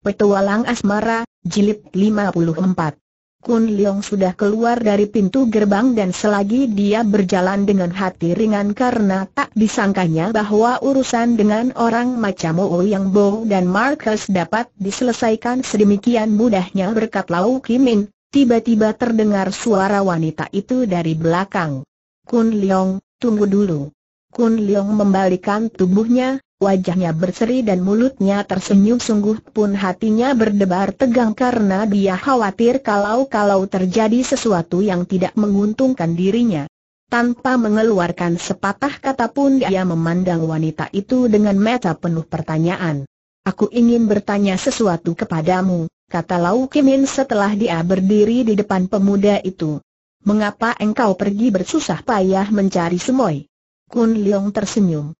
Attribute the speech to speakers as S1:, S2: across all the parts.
S1: Petualang Asmara, Jilid 54 Kun Leong sudah keluar dari pintu gerbang dan selagi dia berjalan dengan hati ringan karena tak disangkanya bahwa urusan dengan orang macam Ouyang Bo dan Marcus dapat diselesaikan sedemikian mudahnya berkat Lau Kimin, tiba-tiba terdengar suara wanita itu dari belakang. Kun Leong, tunggu dulu. Kun Leong membalikan tubuhnya, wajahnya berseri dan mulutnya tersenyum sungguh pun hatinya berdebar tegang karena dia khawatir kalau-kalau terjadi sesuatu yang tidak menguntungkan dirinya. Tanpa mengeluarkan sepatah kata pun dia memandang wanita itu dengan mata penuh pertanyaan. Aku ingin bertanya sesuatu kepadamu, kata Lau Kimin setelah dia berdiri di depan pemuda itu. Mengapa engkau pergi bersusah payah mencari semoy? Kun Leong tersenyum.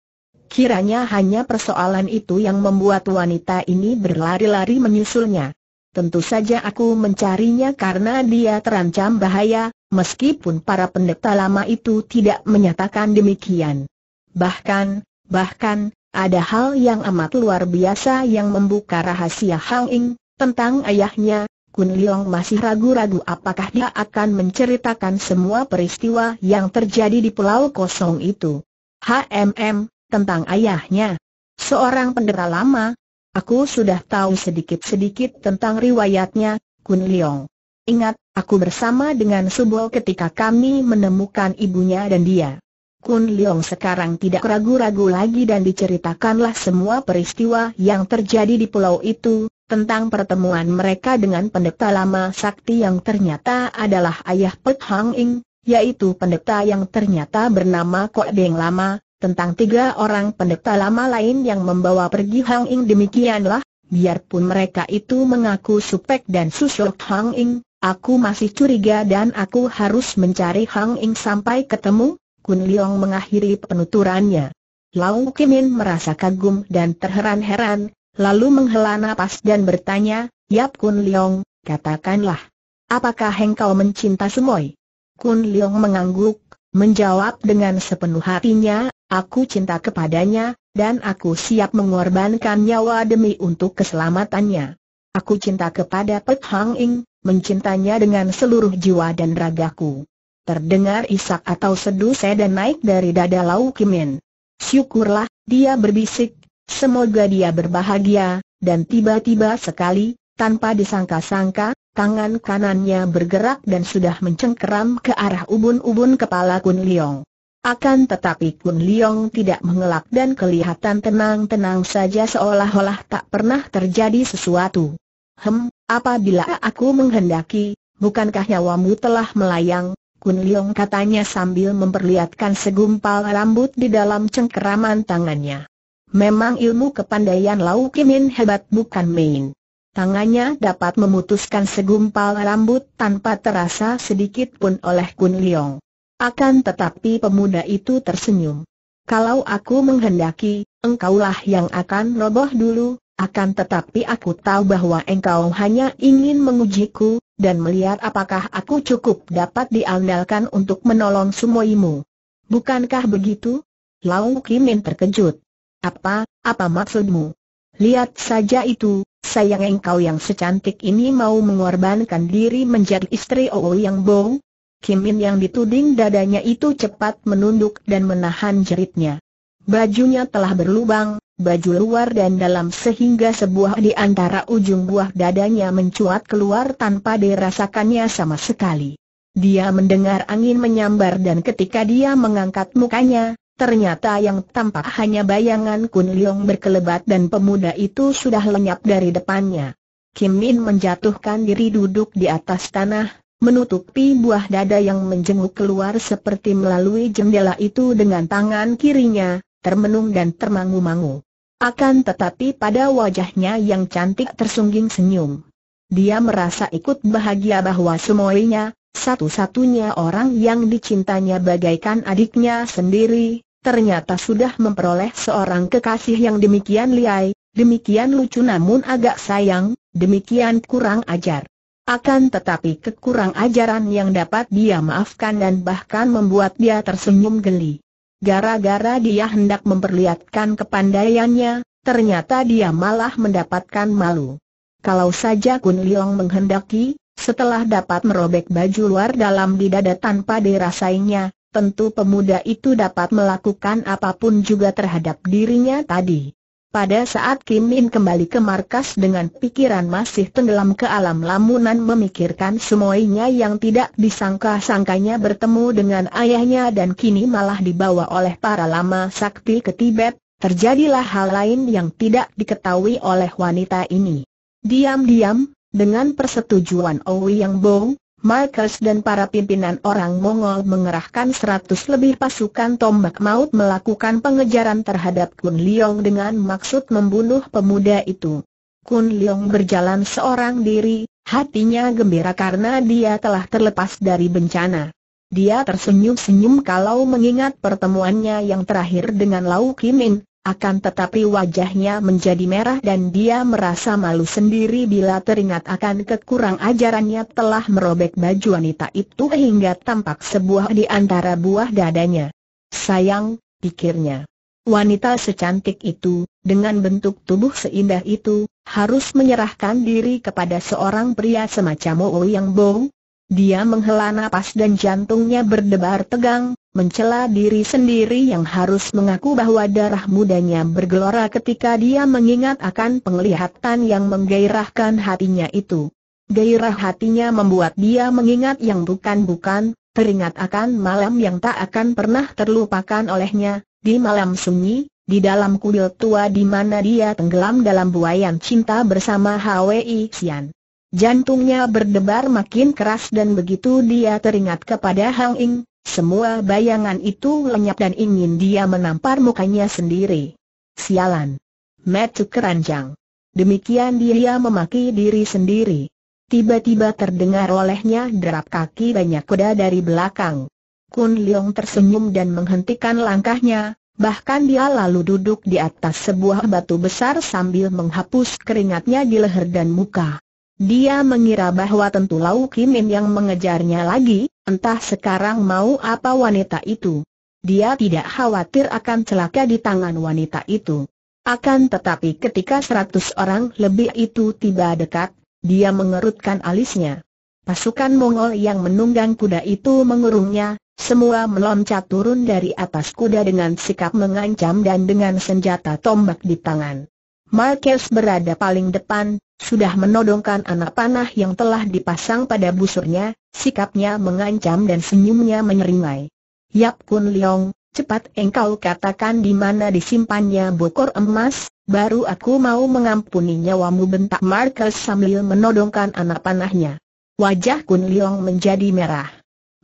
S1: Kiranya hanya persoalan itu yang membuat wanita ini berlari-lari menyusulnya. Tentu saja aku mencarinya karena dia terancam bahaya, meskipun para pendeta lama itu tidak menyatakan demikian. Bahkan, bahkan, ada hal yang amat luar biasa yang membuka rahasia Hang Ing, tentang ayahnya, Kun Liong masih ragu-ragu apakah dia akan menceritakan semua peristiwa yang terjadi di pulau kosong itu. HMM, tentang ayahnya. Seorang pendeta lama, aku sudah tahu sedikit-sedikit tentang riwayatnya, Kun Leong. Ingat, aku bersama dengan Subo ketika kami menemukan ibunya dan dia. Kun Leong sekarang tidak ragu-ragu lagi dan diceritakanlah semua peristiwa yang terjadi di pulau itu, tentang pertemuan mereka dengan pendeta lama sakti yang ternyata adalah ayah Pek Hang Ing, yaitu pendeta yang ternyata bernama Kok Deng Lama, tentang tiga orang pendeta lama lain yang membawa pergi Hang Ing demikianlah, biarpun mereka itu mengaku Supek dan susuk Hang Ing, aku masih curiga dan aku harus mencari Hang Ing sampai ketemu, Kun Leong mengakhiri penuturannya. Lau Kimin merasa kagum dan terheran-heran, lalu menghela napas dan bertanya, Yap Kun Leong, katakanlah, apakah engkau mencinta Sumoy? Kun Leong mengangguk, menjawab dengan sepenuh hatinya, Aku cinta kepadanya, dan aku siap mengorbankan nyawa demi untuk keselamatannya. Aku cinta kepada Pek Hang Ing, mencintanya dengan seluruh jiwa dan ragaku. Terdengar isak atau seduh dan naik dari dada Lau Kimin. Syukurlah, dia berbisik, semoga dia berbahagia, dan tiba-tiba sekali, tanpa disangka-sangka, tangan kanannya bergerak dan sudah mencengkeram ke arah ubun-ubun kepala Kun Liong. Akan tetapi Kun Liong tidak mengelak dan kelihatan tenang-tenang saja seolah-olah tak pernah terjadi sesuatu. Hem, apabila aku menghendaki, bukankah nyawamu telah melayang? Kun Liong katanya sambil memperlihatkan segumpal rambut di dalam cengkeraman tangannya. Memang ilmu kepandaian Lau Kimin hebat bukan main. Tangannya dapat memutuskan segumpal rambut tanpa terasa sedikit pun oleh Kun Liong. Akan tetapi pemuda itu tersenyum. Kalau aku menghendaki, engkaulah yang akan roboh dulu, akan tetapi aku tahu bahwa engkau hanya ingin mengujiku, dan melihat apakah aku cukup dapat diandalkan untuk menolong sumoimu. Bukankah begitu? Lau Kimin terkejut. Apa, apa maksudmu? Lihat saja itu, sayang engkau yang secantik ini mau mengorbankan diri menjadi istri Ouyang Yang Bong, Kim Min yang dituding dadanya itu cepat menunduk dan menahan jeritnya. Bajunya telah berlubang, baju luar dan dalam sehingga sebuah di antara ujung buah dadanya mencuat keluar tanpa dirasakannya sama sekali. Dia mendengar angin menyambar dan ketika dia mengangkat mukanya, ternyata yang tampak hanya bayangan Kun Leong berkelebat dan pemuda itu sudah lenyap dari depannya. Kim Min menjatuhkan diri duduk di atas tanah, menutupi buah dada yang menjenguk keluar seperti melalui jendela itu dengan tangan kirinya, termenung dan termangu-mangu. Akan tetapi pada wajahnya yang cantik tersungging senyum. Dia merasa ikut bahagia bahwa semuanya, satu-satunya orang yang dicintanya bagaikan adiknya sendiri, ternyata sudah memperoleh seorang kekasih yang demikian liai, demikian lucu namun agak sayang, demikian kurang ajar. Akan tetapi kekurang ajaran yang dapat dia maafkan dan bahkan membuat dia tersenyum geli. Gara-gara dia hendak memperlihatkan kepandaiannya, ternyata dia malah mendapatkan malu. Kalau saja Kun Liong menghendaki, setelah dapat merobek baju luar dalam di dada tanpa dirasainya, tentu pemuda itu dapat melakukan apapun juga terhadap dirinya tadi. Pada saat Kim Min kembali ke markas dengan pikiran masih tenggelam ke alam lamunan memikirkan semuanya yang tidak disangka-sangkanya bertemu dengan ayahnya dan kini malah dibawa oleh para lama sakti ke Tibet, terjadilah hal lain yang tidak diketahui oleh wanita ini. Diam-diam, dengan persetujuan Owi Yang Bong, Marcus dan para pimpinan orang Mongol mengerahkan seratus lebih pasukan tombak maut melakukan pengejaran terhadap Kun Leong dengan maksud membunuh pemuda itu. Kun Leong berjalan seorang diri, hatinya gembira karena dia telah terlepas dari bencana. Dia tersenyum-senyum kalau mengingat pertemuannya yang terakhir dengan Lau Kimin, akan tetapi wajahnya menjadi merah dan dia merasa malu sendiri bila teringat akan kekurang ajarannya telah merobek baju wanita itu hingga tampak sebuah di antara buah dadanya. Sayang, pikirnya. Wanita secantik itu, dengan bentuk tubuh seindah itu, harus menyerahkan diri kepada seorang pria semacam Ouyang yang Bou, dia menghela nafas dan jantungnya berdebar tegang, mencela diri sendiri yang harus mengaku bahwa darah mudanya bergelora ketika dia mengingat akan penglihatan yang menggairahkan hatinya itu. Gairah hatinya membuat dia mengingat yang bukan-bukan, teringat akan malam yang tak akan pernah terlupakan olehnya, di malam sunyi, di dalam kuil tua di mana dia tenggelam dalam buayan cinta bersama Hwi Xian. Jantungnya berdebar makin keras dan begitu dia teringat kepada Hang Ing, semua bayangan itu lenyap dan ingin dia menampar mukanya sendiri. Sialan! Metu keranjang! Demikian dia memaki diri sendiri. Tiba-tiba terdengar olehnya derap kaki banyak kuda dari belakang. Kun Leong tersenyum dan menghentikan langkahnya, bahkan dia lalu duduk di atas sebuah batu besar sambil menghapus keringatnya di leher dan muka. Dia mengira bahwa tentu Lau Kim yang mengejarnya lagi, entah sekarang mau apa wanita itu. Dia tidak khawatir akan celaka di tangan wanita itu. Akan tetapi ketika seratus orang lebih itu tiba dekat, dia mengerutkan alisnya. Pasukan Mongol yang menunggang kuda itu mengurungnya, semua meloncat turun dari atas kuda dengan sikap mengancam dan dengan senjata tombak di tangan. Marquez berada paling depan, sudah menodongkan anak panah yang telah dipasang pada busurnya, sikapnya mengancam dan senyumnya menyeringai. Yap Kun Leong, cepat engkau katakan di mana disimpannya bokor emas, baru aku mau mengampuni nyawamu bentak Marquez sambil menodongkan anak panahnya. Wajah Kun Leong menjadi merah.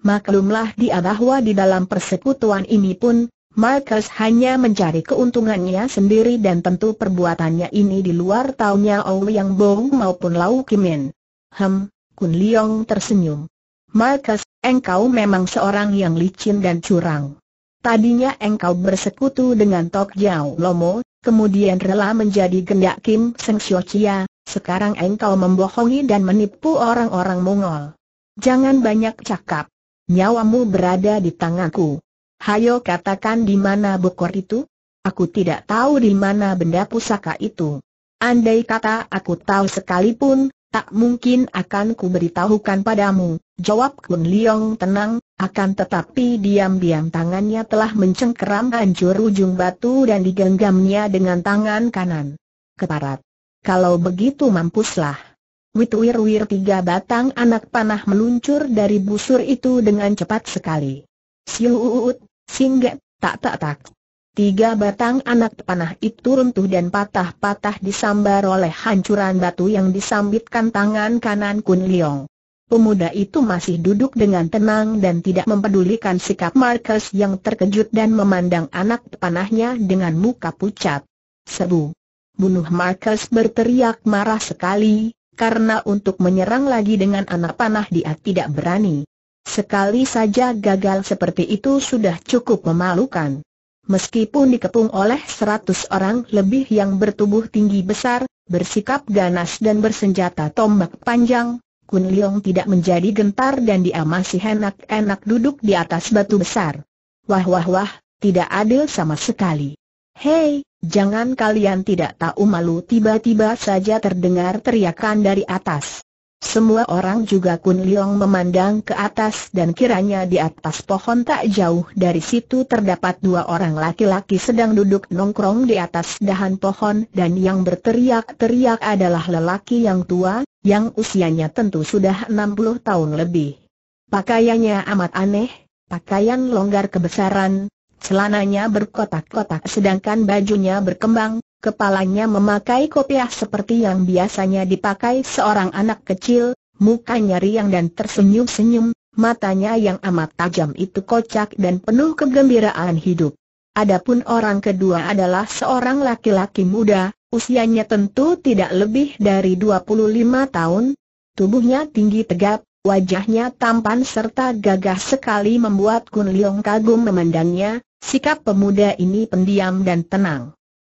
S1: Maklumlah dia bahwa di dalam persekutuan ini pun, Marcus hanya mencari keuntungannya sendiri dan tentu perbuatannya ini di luar taunya Ouyang Bong maupun Lau Kimin. Hem, Kun Liong tersenyum. Marcus, engkau memang seorang yang licin dan curang. Tadinya engkau bersekutu dengan Tok Jiao Lomo, kemudian rela menjadi gendak Kim Seng Sio Chia, sekarang engkau membohongi dan menipu orang-orang Mongol. Jangan banyak cakap. Nyawamu berada di tanganku. Hayo katakan di mana bokor itu? Aku tidak tahu di mana benda pusaka itu. Andai kata aku tahu sekalipun, tak mungkin akan kuberitahukan padamu, jawab Kun Liong tenang, akan tetapi diam-diam tangannya telah mencengkeram hancur ujung batu dan digenggamnya dengan tangan kanan. Keparat. Kalau begitu mampuslah. wir tiga batang anak panah meluncur dari busur itu dengan cepat sekali. Siuut, singgah, tak tak tak. Tiga batang anak panah itu runtuh dan patah-patah disambar oleh hancuran batu yang disambitkan tangan kanan Kun Leong. Pemuda itu masih duduk dengan tenang dan tidak mempedulikan sikap Marcus yang terkejut dan memandang anak panahnya dengan muka pucat. Sebu. Bunuh Marcus berteriak marah sekali, karena untuk menyerang lagi dengan anak panah dia tidak berani. Sekali saja gagal seperti itu sudah cukup memalukan. Meskipun dikepung oleh seratus orang lebih yang bertubuh tinggi besar, bersikap ganas dan bersenjata tombak panjang, Kun Leong tidak menjadi gentar dan dia masih enak-enak duduk di atas batu besar. Wah wah wah, tidak adil sama sekali. Hei, jangan kalian tidak tahu malu tiba-tiba saja terdengar teriakan dari atas. Semua orang juga Kun Liong memandang ke atas dan kiranya di atas pohon tak jauh dari situ terdapat dua orang laki-laki sedang duduk nongkrong di atas dahan pohon dan yang berteriak-teriak adalah lelaki yang tua, yang usianya tentu sudah 60 tahun lebih. Pakaiannya amat aneh, pakaian longgar kebesaran, celananya berkotak-kotak sedangkan bajunya berkembang, Kepalanya memakai kopiah seperti yang biasanya dipakai seorang anak kecil, mukanya riang dan tersenyum-senyum, matanya yang amat tajam itu kocak dan penuh kegembiraan hidup. Adapun orang kedua adalah seorang laki-laki muda, usianya tentu tidak lebih dari 25 tahun, tubuhnya tinggi tegap, wajahnya tampan serta gagah sekali membuat Kun Leong kagum memandangnya, sikap pemuda ini pendiam dan tenang.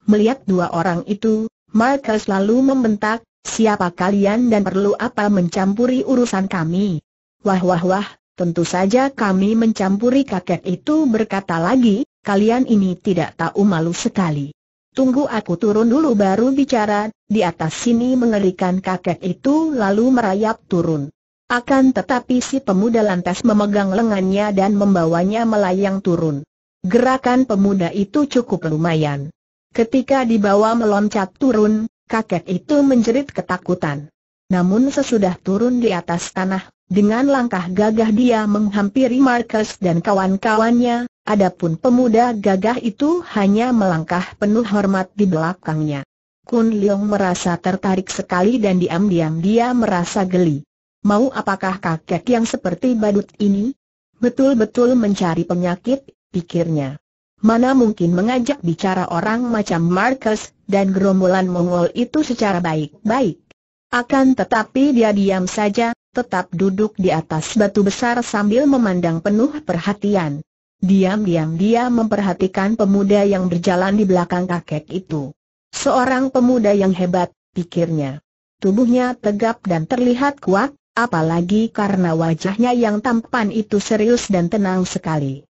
S1: Melihat dua orang itu, Michael selalu membentak, siapa kalian dan perlu apa mencampuri urusan kami? Wah wah wah, tentu saja kami mencampuri kakek itu berkata lagi, kalian ini tidak tahu malu sekali. Tunggu aku turun dulu baru bicara, di atas sini mengerikan kakek itu lalu merayap turun. Akan tetapi si pemuda lantas memegang lengannya dan membawanya melayang turun. Gerakan pemuda itu cukup lumayan. Ketika dibawa meloncat turun, kakek itu menjerit ketakutan. Namun sesudah turun di atas tanah, dengan langkah gagah dia menghampiri Marcus dan kawan-kawannya, adapun pemuda gagah itu hanya melangkah penuh hormat di belakangnya. Kun Leong merasa tertarik sekali dan diam-diam dia merasa geli. Mau apakah kakek yang seperti badut ini? Betul-betul mencari penyakit, pikirnya. Mana mungkin mengajak bicara orang macam Marcus dan gerombolan Mongol itu secara baik-baik. Akan tetapi dia diam saja, tetap duduk di atas batu besar sambil memandang penuh perhatian. Diam-diam dia memperhatikan pemuda yang berjalan di belakang kakek itu. Seorang pemuda yang hebat, pikirnya. Tubuhnya tegap dan terlihat kuat, apalagi karena wajahnya yang tampan itu serius dan tenang sekali.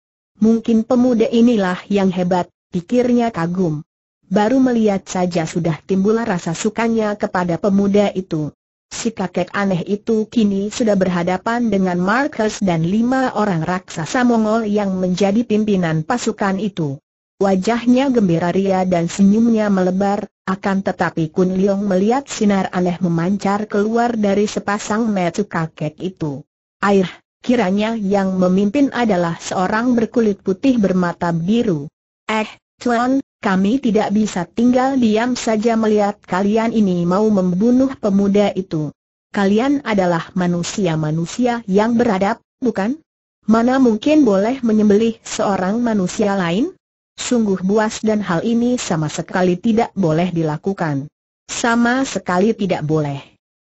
S1: Mungkin pemuda inilah yang hebat, pikirnya kagum. Baru melihat saja sudah timbul rasa sukanya kepada pemuda itu. Si kakek aneh itu kini sudah berhadapan dengan Marcus dan lima orang raksasa Mongol yang menjadi pimpinan pasukan itu. Wajahnya gembira ria dan senyumnya melebar, akan tetapi Kun Leong melihat sinar aneh memancar keluar dari sepasang mata kakek itu. Air, Kiranya yang memimpin adalah seorang berkulit putih bermata biru. Eh, Tuan, kami tidak bisa tinggal diam saja melihat kalian ini mau membunuh pemuda itu. Kalian adalah manusia-manusia yang beradab, bukan? Mana mungkin boleh menyembelih seorang manusia lain? Sungguh buas dan hal ini sama sekali tidak boleh dilakukan. Sama sekali tidak boleh.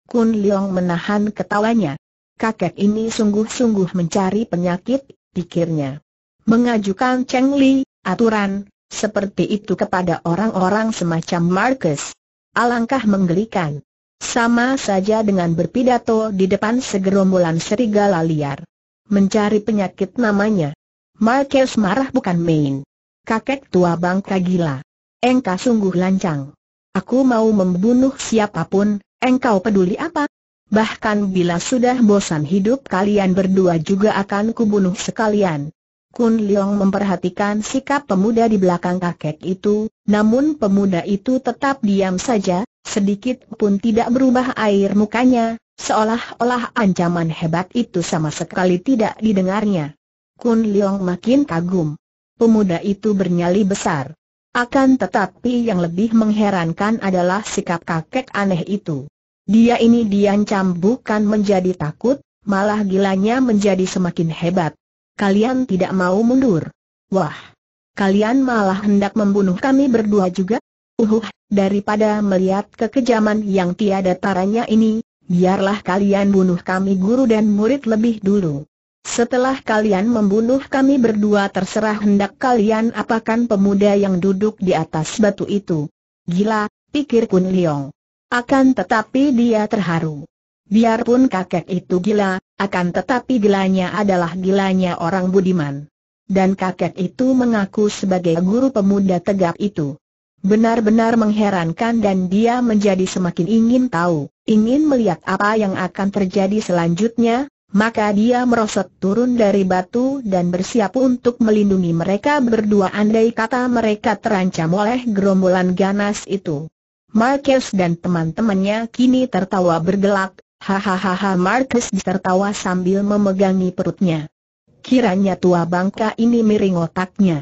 S1: Kun Leong menahan ketawanya kakek ini sungguh-sungguh mencari penyakit, pikirnya. Mengajukan Cheng Li, aturan, seperti itu kepada orang-orang semacam Marcus. Alangkah menggelikan. Sama saja dengan berpidato di depan segerombolan serigala liar. Mencari penyakit namanya. Marcus marah bukan main. Kakek tua bangka gila. Engkau sungguh lancang. Aku mau membunuh siapapun, engkau peduli apa? Bahkan bila sudah bosan hidup kalian berdua juga akan kubunuh sekalian. Kun Leong memperhatikan sikap pemuda di belakang kakek itu, namun pemuda itu tetap diam saja, sedikit pun tidak berubah air mukanya, seolah-olah ancaman hebat itu sama sekali tidak didengarnya. Kun Leong makin kagum. Pemuda itu bernyali besar. Akan tetapi yang lebih mengherankan adalah sikap kakek aneh itu. Dia ini diancam bukan menjadi takut, malah gilanya menjadi semakin hebat. Kalian tidak mau mundur. Wah! Kalian malah hendak membunuh kami berdua juga? Uhuh, daripada melihat kekejaman yang tiada taranya ini, biarlah kalian bunuh kami guru dan murid lebih dulu. Setelah kalian membunuh kami berdua terserah hendak kalian apakan pemuda yang duduk di atas batu itu. Gila, pikir Kun Leong. Akan tetapi dia terharu. Biarpun kakek itu gila, akan tetapi gilanya adalah gilanya orang budiman. Dan kakek itu mengaku sebagai guru pemuda tegap itu. Benar-benar mengherankan dan dia menjadi semakin ingin tahu, ingin melihat apa yang akan terjadi selanjutnya, maka dia merosot turun dari batu dan bersiap untuk melindungi mereka berdua andai kata mereka terancam oleh gerombolan ganas itu. Marcus dan teman-temannya kini tertawa bergelak, hahaha Marcus tertawa sambil memegangi perutnya. Kiranya tua bangka ini miring otaknya.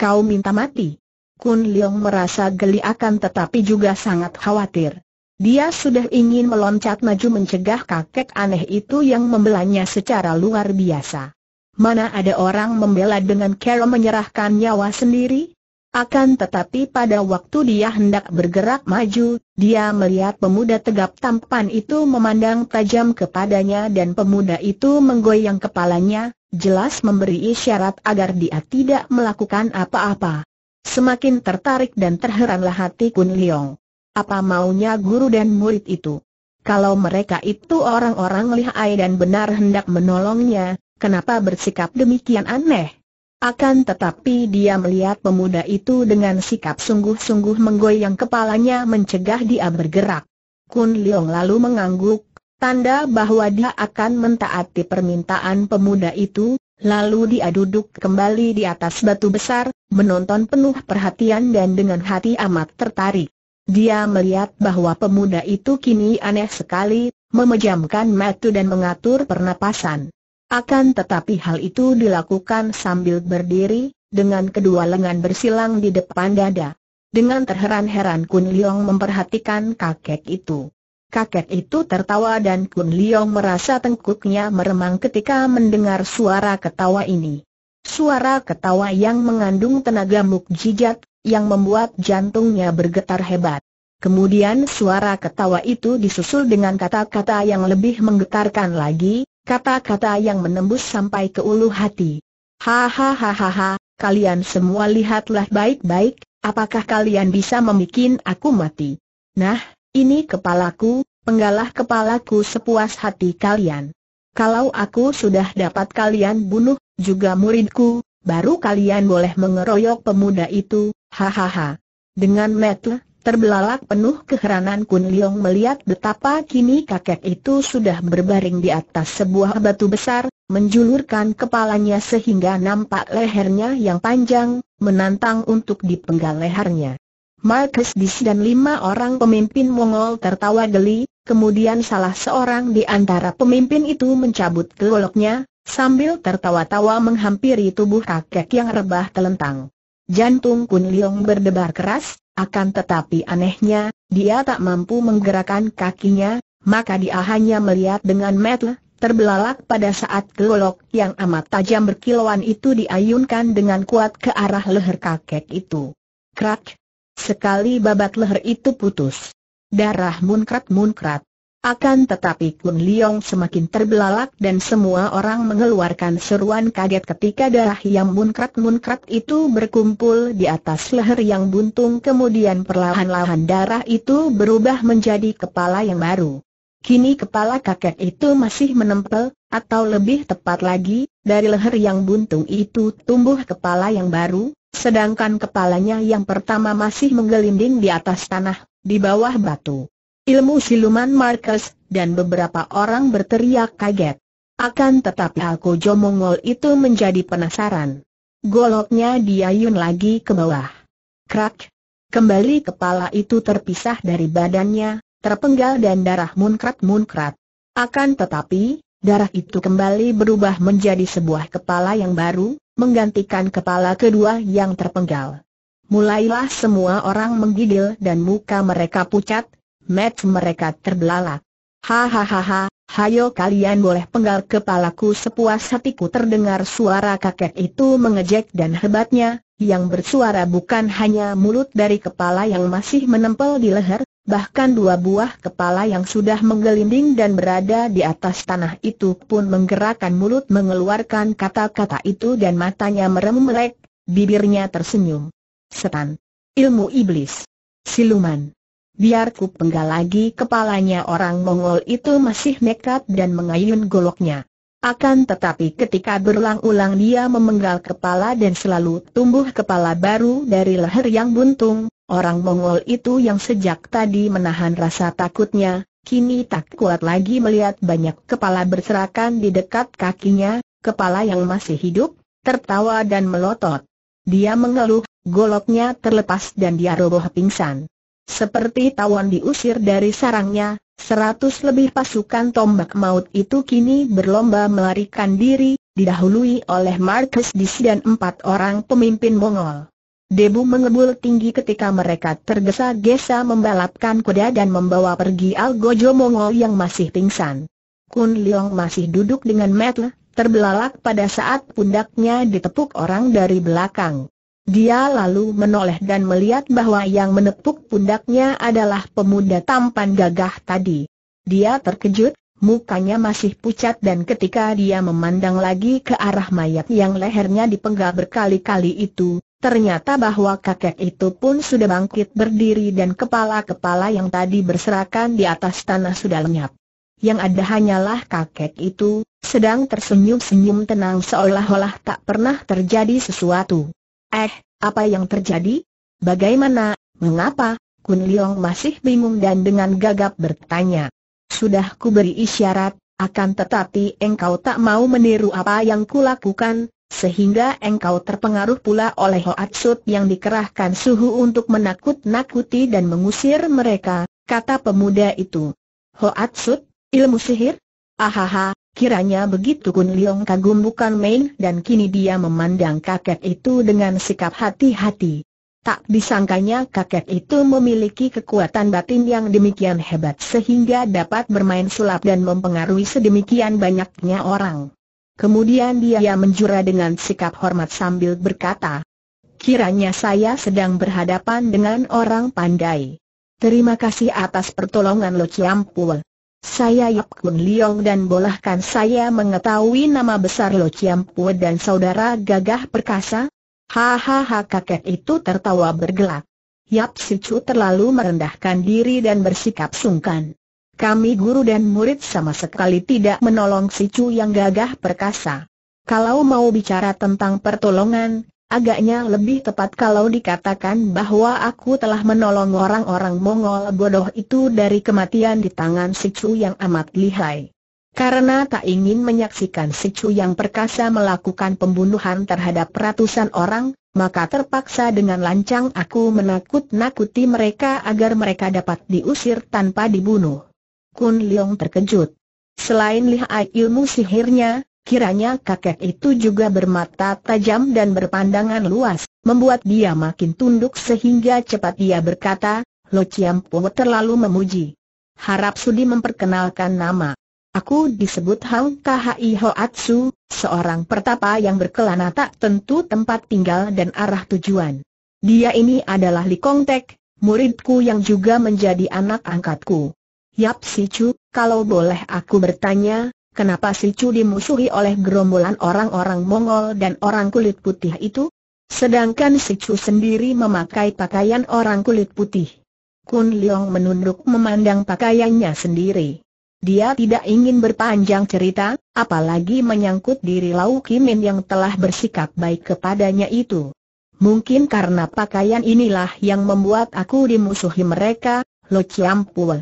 S1: Kau minta mati. Kun Leong merasa geli akan tetapi juga sangat khawatir. Dia sudah ingin meloncat maju mencegah kakek aneh itu yang membelanya secara luar biasa. Mana ada orang membela dengan cara menyerahkan nyawa sendiri? Akan tetapi pada waktu dia hendak bergerak maju, dia melihat pemuda tegap tampan itu memandang tajam kepadanya dan pemuda itu menggoyang kepalanya, jelas memberi isyarat agar dia tidak melakukan apa-apa. Semakin tertarik dan terheranlah hati Kun Liong. Apa maunya guru dan murid itu? Kalau mereka itu orang-orang lihai dan benar hendak menolongnya, kenapa bersikap demikian aneh? Akan tetapi dia melihat pemuda itu dengan sikap sungguh-sungguh menggoyang kepalanya mencegah dia bergerak. Kun Leong lalu mengangguk, tanda bahwa dia akan mentaati permintaan pemuda itu, lalu dia duduk kembali di atas batu besar, menonton penuh perhatian dan dengan hati amat tertarik. Dia melihat bahwa pemuda itu kini aneh sekali, memejamkan mata dan mengatur pernapasan. Akan tetapi hal itu dilakukan sambil berdiri, dengan kedua lengan bersilang di depan dada. Dengan terheran-heran Kun Leong memperhatikan kakek itu. Kakek itu tertawa dan Kun Leong merasa tengkuknya meremang ketika mendengar suara ketawa ini. Suara ketawa yang mengandung tenaga mukjizat, yang membuat jantungnya bergetar hebat. Kemudian suara ketawa itu disusul dengan kata-kata yang lebih menggetarkan lagi, Kata-kata yang menembus sampai ke ulu hati. Hahaha, kalian semua lihatlah baik-baik, apakah kalian bisa membuat aku mati? Nah, ini kepalaku, penggalah kepalaku sepuas hati kalian. Kalau aku sudah dapat kalian bunuh, juga muridku, baru kalian boleh mengeroyok pemuda itu, hahaha. Dengan metel Terbelalak penuh keheranan Kun Liong melihat betapa kini kakek itu sudah berbaring di atas sebuah batu besar, menjulurkan kepalanya sehingga nampak lehernya yang panjang, menantang untuk dipenggal lehernya. Marcus Dis dan lima orang pemimpin Mongol tertawa geli, kemudian salah seorang di antara pemimpin itu mencabut goloknya, sambil tertawa-tawa menghampiri tubuh kakek yang rebah telentang. Jantung Kun Liong berdebar keras, akan tetapi anehnya, dia tak mampu menggerakkan kakinya, maka dia hanya melihat dengan metel, terbelalak pada saat gelolok yang amat tajam berkilauan itu diayunkan dengan kuat ke arah leher kakek itu. Krak! Sekali babat leher itu putus. Darah munkrat-munkrat. Akan tetapi Kun Liong semakin terbelalak dan semua orang mengeluarkan seruan kaget ketika darah yang munkrat-munkrat itu berkumpul di atas leher yang buntung kemudian perlahan-lahan darah itu berubah menjadi kepala yang baru. Kini kepala kakek itu masih menempel, atau lebih tepat lagi, dari leher yang buntung itu tumbuh kepala yang baru, sedangkan kepalanya yang pertama masih menggelinding di atas tanah, di bawah batu ilmu siluman Marcus, dan beberapa orang berteriak kaget. Akan tetapi Alkojo Mongol itu menjadi penasaran. Goloknya diayun lagi ke bawah. Krak! Kembali kepala itu terpisah dari badannya, terpenggal dan darah munkrat-munkrat. Akan tetapi, darah itu kembali berubah menjadi sebuah kepala yang baru, menggantikan kepala kedua yang terpenggal. Mulailah semua orang menggigil dan muka mereka pucat, Match mereka terbelalak. Hahaha, hayo kalian boleh penggal kepalaku sepuas hatiku terdengar suara kakek itu mengejek dan hebatnya, yang bersuara bukan hanya mulut dari kepala yang masih menempel di leher, bahkan dua buah kepala yang sudah menggelinding dan berada di atas tanah itu pun menggerakkan mulut mengeluarkan kata-kata itu dan matanya merem melek, bibirnya tersenyum. Setan. Ilmu iblis. Siluman. Biar ku penggal lagi kepalanya orang Mongol itu masih nekat dan mengayun goloknya. Akan tetapi ketika berulang-ulang dia memenggal kepala dan selalu tumbuh kepala baru dari leher yang buntung, orang Mongol itu yang sejak tadi menahan rasa takutnya, kini tak kuat lagi melihat banyak kepala berserakan di dekat kakinya, kepala yang masih hidup, tertawa dan melotot. Dia mengeluh, goloknya terlepas dan dia roboh pingsan. Seperti tawon diusir dari sarangnya, seratus lebih pasukan tombak maut itu kini berlomba melarikan diri, didahului oleh Marcus Disi dan empat orang pemimpin Mongol. Debu mengebul tinggi ketika mereka tergesa-gesa membalapkan kuda dan membawa pergi Algojo Mongol yang masih pingsan. Kun Leong masih duduk dengan metle, terbelalak pada saat pundaknya ditepuk orang dari belakang. Dia lalu menoleh dan melihat bahwa yang menepuk pundaknya adalah pemuda tampan gagah tadi. Dia terkejut, mukanya masih pucat dan ketika dia memandang lagi ke arah mayat yang lehernya dipenggal berkali-kali itu, ternyata bahwa kakek itu pun sudah bangkit berdiri dan kepala-kepala yang tadi berserakan di atas tanah sudah lenyap. Yang ada hanyalah kakek itu, sedang tersenyum-senyum tenang seolah-olah tak pernah terjadi sesuatu. Eh, apa yang terjadi? Bagaimana, mengapa? Kun Liong masih bingung dan dengan gagap bertanya. Sudah ku beri isyarat, akan tetapi engkau tak mau meniru apa yang kulakukan, sehingga engkau terpengaruh pula oleh Hoatsut yang dikerahkan suhu untuk menakut-nakuti dan mengusir mereka, kata pemuda itu. Hoatsut, ilmu sihir? Ahaha, Kiranya begitu Kun Liong kagum bukan main dan kini dia memandang kakek itu dengan sikap hati-hati. Tak disangkanya kakek itu memiliki kekuatan batin yang demikian hebat sehingga dapat bermain sulap dan mempengaruhi sedemikian banyaknya orang. Kemudian dia menjura dengan sikap hormat sambil berkata, Kiranya saya sedang berhadapan dengan orang pandai. Terima kasih atas pertolongan Lo Ciampul. Saya Yap Kun Liong dan bolehkan saya mengetahui nama besar Lo Chiam Pue dan saudara gagah perkasa? Hahaha kakek itu tertawa bergelak. Yap Si Chu terlalu merendahkan diri dan bersikap sungkan. Kami guru dan murid sama sekali tidak menolong Si Chu yang gagah perkasa. Kalau mau bicara tentang pertolongan, Agaknya lebih tepat kalau dikatakan bahwa aku telah menolong orang-orang Mongol bodoh itu dari kematian di tangan si yang amat lihai. Karena tak ingin menyaksikan si yang perkasa melakukan pembunuhan terhadap ratusan orang, maka terpaksa dengan lancang aku menakut-nakuti mereka agar mereka dapat diusir tanpa dibunuh. Kun Leong terkejut. Selain lihai ilmu sihirnya, Kiranya kakek itu juga bermata tajam dan berpandangan luas, membuat dia makin tunduk sehingga cepat dia berkata, Lo Chiam Po terlalu memuji. Harap Sudi memperkenalkan nama. Aku disebut Hang Khai Atsu, seorang pertapa yang berkelana tak tentu tempat tinggal dan arah tujuan. Dia ini adalah Li Kong Tek, muridku yang juga menjadi anak angkatku. Yap Si Chu, kalau boleh aku bertanya, Kenapa si Chu dimusuhi oleh gerombolan orang-orang Mongol dan orang kulit putih itu? Sedangkan si Chu sendiri memakai pakaian orang kulit putih. Kun Leong menunduk memandang pakaiannya sendiri. Dia tidak ingin berpanjang cerita, apalagi menyangkut diri Lau Kimin yang telah bersikap baik kepadanya itu. Mungkin karena pakaian inilah yang membuat aku dimusuhi mereka, Lo Chiam Pua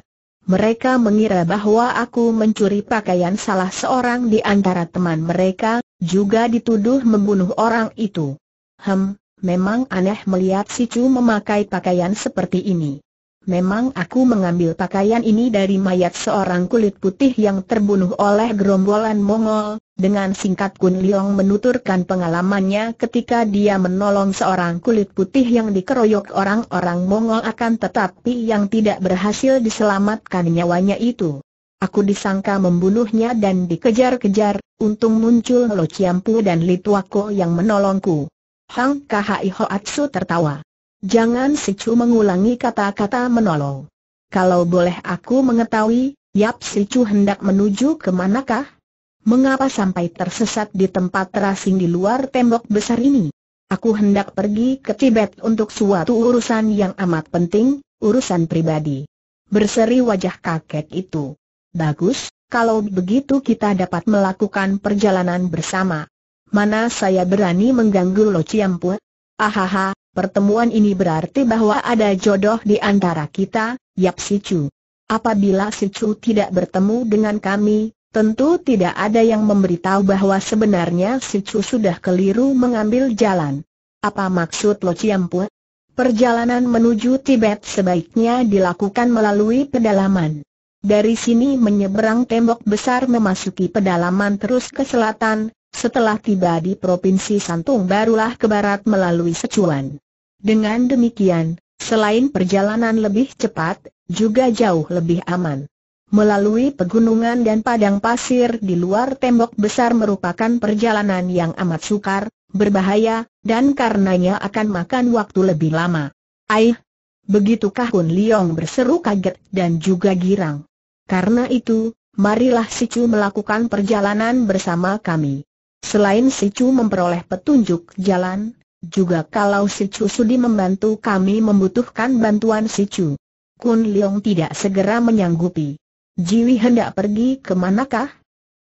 S1: mereka mengira bahwa aku mencuri pakaian salah seorang di antara teman mereka, juga dituduh membunuh orang itu. Hem, memang aneh melihat si Chu memakai pakaian seperti ini. Memang aku mengambil pakaian ini dari mayat seorang kulit putih yang terbunuh oleh gerombolan Mongol, dengan singkat Kun Leong menuturkan pengalamannya ketika dia menolong seorang kulit putih yang dikeroyok orang-orang Mongol akan tetapi yang tidak berhasil diselamatkan nyawanya itu. Aku disangka membunuhnya dan dikejar-kejar, untung muncul Lo Chiampu dan Lituako yang menolongku. Hang Kahai Hoatsu tertawa. Jangan Sicu mengulangi kata-kata menolong. Kalau boleh aku mengetahui, Yap Sicu hendak menuju ke manakah? Mengapa sampai tersesat di tempat terasing di luar tembok besar ini? Aku hendak pergi ke Tibet untuk suatu urusan yang amat penting, urusan pribadi. Berseri wajah kakek itu. Bagus, kalau begitu kita dapat melakukan perjalanan bersama. Mana saya berani mengganggu Lo Ciampu? Ahaha, pertemuan ini berarti bahwa ada jodoh di antara kita, Yap Si Chu. Apabila Si Chu tidak bertemu dengan kami, tentu tidak ada yang memberitahu bahwa sebenarnya Si Chu sudah keliru mengambil jalan. Apa maksud Lo Ciampu? Perjalanan menuju Tibet sebaiknya dilakukan melalui pedalaman. Dari sini menyeberang tembok besar memasuki pedalaman terus ke selatan, setelah tiba di Provinsi Santung barulah ke barat melalui Secuan. Dengan demikian, selain perjalanan lebih cepat, juga jauh lebih aman. Melalui pegunungan dan padang pasir di luar tembok besar merupakan perjalanan yang amat sukar, berbahaya, dan karenanya akan makan waktu lebih lama. Aih! Begitukah Hun Liong berseru kaget dan juga girang. Karena itu, marilah Sicu melakukan perjalanan bersama kami. Selain si Chu memperoleh petunjuk jalan, juga kalau si Chu sudi membantu kami membutuhkan bantuan si Chu. Kun Leong tidak segera menyanggupi. Jiwi hendak pergi ke manakah?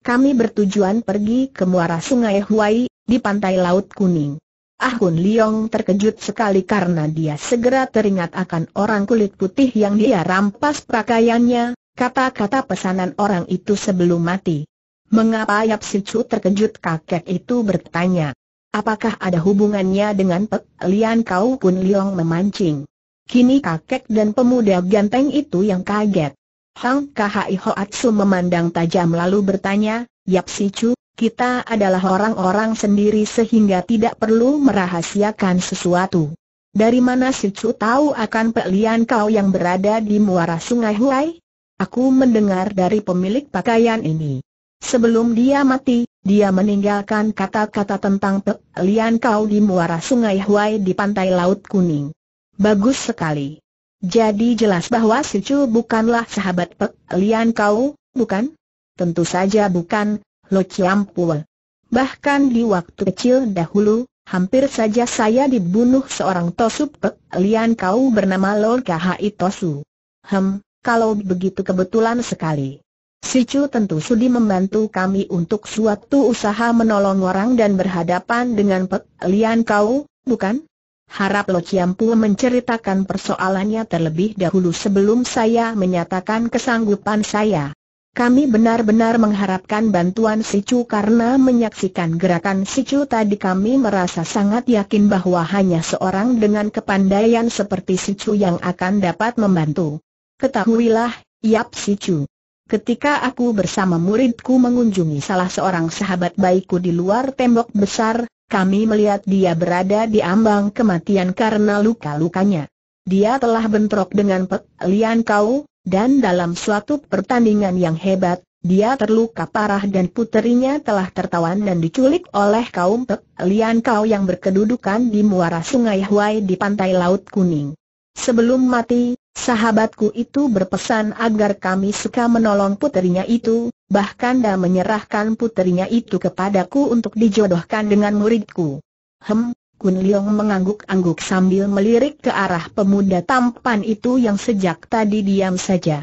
S1: Kami bertujuan pergi ke muara sungai Huai, di pantai Laut Kuning. Ah Kun Leong terkejut sekali karena dia segera teringat akan orang kulit putih yang dia rampas pakaiannya, kata-kata pesanan orang itu sebelum mati. Mengapa Yap Sicu terkejut kakek itu bertanya? Apakah ada hubungannya dengan Pek Lian Kau Kun Liong memancing? Kini kakek dan pemuda ganteng itu yang kaget. Hang Kahai Atsu memandang tajam lalu bertanya, Yap Sicu, kita adalah orang-orang sendiri sehingga tidak perlu merahasiakan sesuatu. Dari mana Sicu tahu akan Pek Lian Kau yang berada di muara sungai Huai? Aku mendengar dari pemilik pakaian ini. Sebelum dia mati, dia meninggalkan kata-kata tentang Pek Lian Kau di muara sungai Huai di pantai Laut Kuning. Bagus sekali. Jadi jelas bahwa si Chu bukanlah sahabat Pek Lian Kau, bukan? Tentu saja bukan, Lo Chiam Bahkan di waktu kecil dahulu, hampir saja saya dibunuh seorang Tosu Pek Lian Kau bernama Lo Kahai Tosu. Hem, kalau begitu kebetulan sekali. Sicu tentu sudi membantu kami untuk suatu usaha menolong orang dan berhadapan dengan pelian kau, bukan? Harap Lo Ciampu menceritakan persoalannya terlebih dahulu sebelum saya menyatakan kesanggupan saya. Kami benar-benar mengharapkan bantuan Sicu karena menyaksikan gerakan Sicu tadi kami merasa sangat yakin bahwa hanya seorang dengan kepandaian seperti Sicu yang akan dapat membantu. Ketahuilah, Yap Sicu. Ketika aku bersama muridku mengunjungi salah seorang sahabat baikku di luar tembok besar, kami melihat dia berada di ambang kematian karena luka-lukanya. Dia telah bentrok dengan Pek Lian Kau, dan dalam suatu pertandingan yang hebat, dia terluka parah dan puterinya telah tertawan dan diculik oleh kaum Pek Lian Kau yang berkedudukan di muara sungai Huai di pantai Laut Kuning. Sebelum mati, Sahabatku itu berpesan agar kami suka menolong puterinya itu, bahkan dan menyerahkan puterinya itu kepadaku untuk dijodohkan dengan muridku. Hem, Kun Liong mengangguk-angguk sambil melirik ke arah pemuda tampan itu yang sejak tadi diam saja.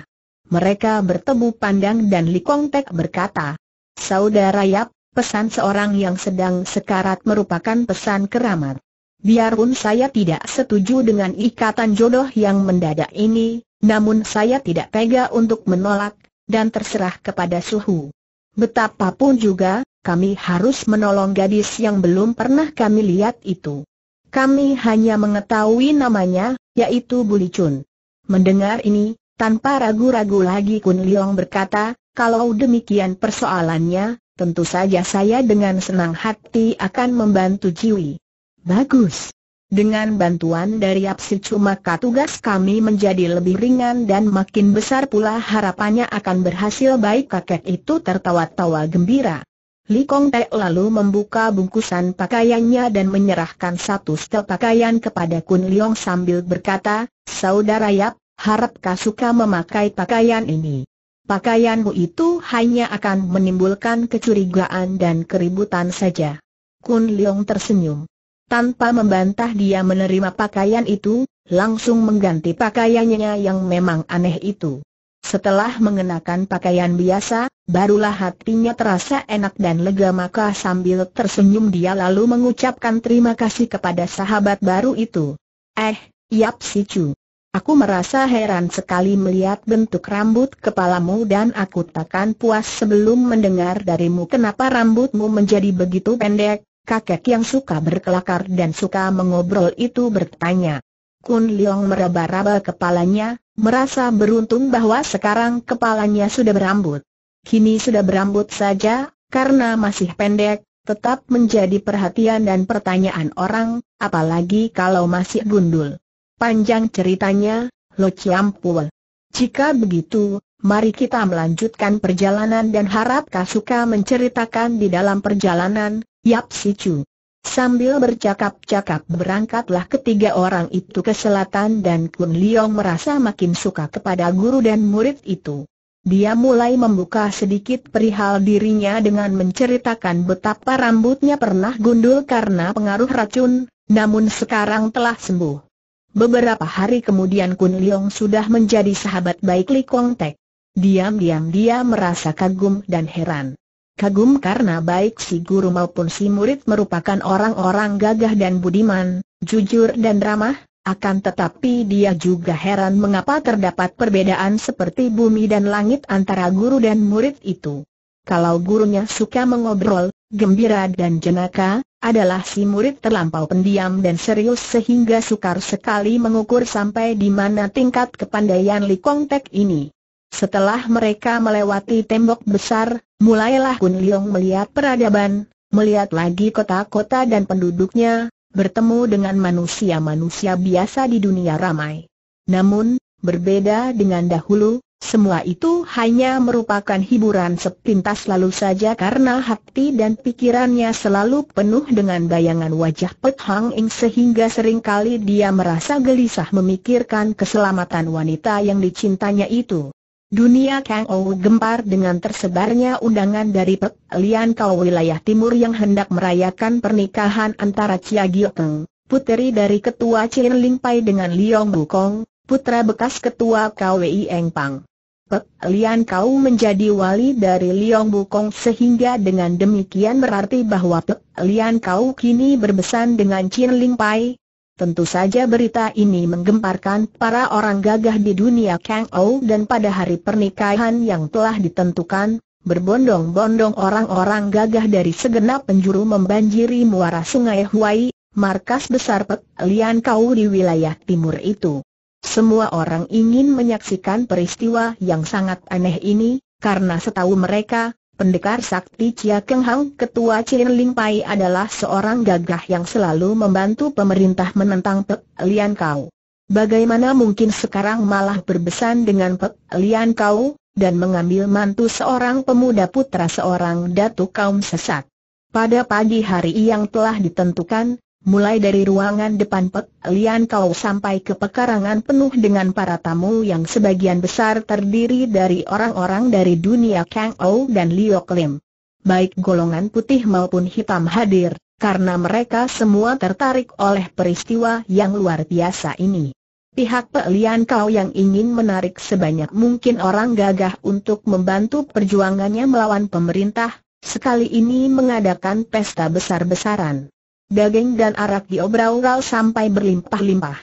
S1: Mereka bertemu pandang dan Li Kong Tek berkata, Saudara Yap, pesan seorang yang sedang sekarat merupakan pesan keramat. Biarpun saya tidak setuju dengan ikatan jodoh yang mendadak ini, namun saya tidak tega untuk menolak, dan terserah kepada suhu. Betapapun juga, kami harus menolong gadis yang belum pernah kami lihat itu. Kami hanya mengetahui namanya, yaitu Buli Chun. Mendengar ini, tanpa ragu-ragu lagi Kun Liong berkata, kalau demikian persoalannya, tentu saja saya dengan senang hati akan membantu Jiwi. Bagus. Dengan bantuan dari Apsi maka tugas kami menjadi lebih ringan dan makin besar pula harapannya akan berhasil baik kakek itu tertawa-tawa gembira. Li Kong Te lalu membuka bungkusan pakaiannya dan menyerahkan satu setel pakaian kepada Kun Leong sambil berkata, Saudara Yap, harapkah suka memakai pakaian ini? Pakaianmu itu hanya akan menimbulkan kecurigaan dan keributan saja. Kun Leong tersenyum. Tanpa membantah dia menerima pakaian itu, langsung mengganti pakaiannya yang memang aneh itu. Setelah mengenakan pakaian biasa, barulah hatinya terasa enak dan lega maka sambil tersenyum dia lalu mengucapkan terima kasih kepada sahabat baru itu. Eh, Yap Si cu. Aku merasa heran sekali melihat bentuk rambut kepalamu dan aku takkan puas sebelum mendengar darimu kenapa rambutmu menjadi begitu pendek, kakek yang suka berkelakar dan suka mengobrol itu bertanya. Kun Leong meraba-raba kepalanya, merasa beruntung bahwa sekarang kepalanya sudah berambut. Kini sudah berambut saja, karena masih pendek, tetap menjadi perhatian dan pertanyaan orang, apalagi kalau masih gundul. Panjang ceritanya, Lo Ciampul. Jika begitu, mari kita melanjutkan perjalanan dan harap Kasuka menceritakan di dalam perjalanan, Yap si Chu. Sambil bercakap-cakap berangkatlah ketiga orang itu ke selatan dan Kun Liong merasa makin suka kepada guru dan murid itu. Dia mulai membuka sedikit perihal dirinya dengan menceritakan betapa rambutnya pernah gundul karena pengaruh racun, namun sekarang telah sembuh. Beberapa hari kemudian Kun Liong sudah menjadi sahabat baik Li Kong Tek. Diam-diam dia merasa kagum dan heran kagum karena baik si guru maupun si murid merupakan orang-orang gagah dan budiman, jujur dan ramah, akan tetapi dia juga heran mengapa terdapat perbedaan seperti bumi dan langit antara guru dan murid itu. Kalau gurunya suka mengobrol, gembira dan jenaka, adalah si murid terlampau pendiam dan serius sehingga sukar sekali mengukur sampai di mana tingkat kepandaian Li Kong Tek ini. Setelah mereka melewati tembok besar, mulailah Kun Liong melihat peradaban, melihat lagi kota-kota dan penduduknya, bertemu dengan manusia-manusia biasa di dunia ramai. Namun, berbeda dengan dahulu, semua itu hanya merupakan hiburan sepintas lalu saja karena hati dan pikirannya selalu penuh dengan bayangan wajah Pek Hang Ing sehingga seringkali dia merasa gelisah memikirkan keselamatan wanita yang dicintanya itu. Dunia Kang Ou gempar dengan tersebarnya undangan dari Pek Lian Kau wilayah timur yang hendak merayakan pernikahan antara Chia Giokeng, puteri dari ketua Chin Ling Pai dengan Liong Bukong, putra bekas ketua KWI Eng Pang. Pek Lian Kau menjadi wali dari Liong Bukong sehingga dengan demikian berarti bahwa Pek Lian Kau kini berbesan dengan Chin Ling Pai, Tentu saja berita ini menggemparkan para orang gagah di dunia Kang Ou dan pada hari pernikahan yang telah ditentukan, berbondong-bondong orang-orang gagah dari segenap penjuru membanjiri muara sungai Huai, markas besar Pek Lian Kau di wilayah timur itu. Semua orang ingin menyaksikan peristiwa yang sangat aneh ini, karena setahu mereka, Pendekar Sakti Chia Keng Hang Ketua Chin Ling Pai adalah seorang gagah yang selalu membantu pemerintah menentang Pek Lian Kau. Bagaimana mungkin sekarang malah berbesan dengan Pek Lian Kau, dan mengambil mantu seorang pemuda putra seorang datu kaum sesat. Pada pagi hari yang telah ditentukan, Mulai dari ruangan depan Pek Lian Kau sampai ke pekarangan penuh dengan para tamu yang sebagian besar terdiri dari orang-orang dari dunia Kang Ou dan Liu Klim. Baik golongan putih maupun hitam hadir, karena mereka semua tertarik oleh peristiwa yang luar biasa ini. Pihak Pek Lian Kau yang ingin menarik sebanyak mungkin orang gagah untuk membantu perjuangannya melawan pemerintah, sekali ini mengadakan pesta besar-besaran daging dan arak diobral-obral sampai berlimpah-limpah.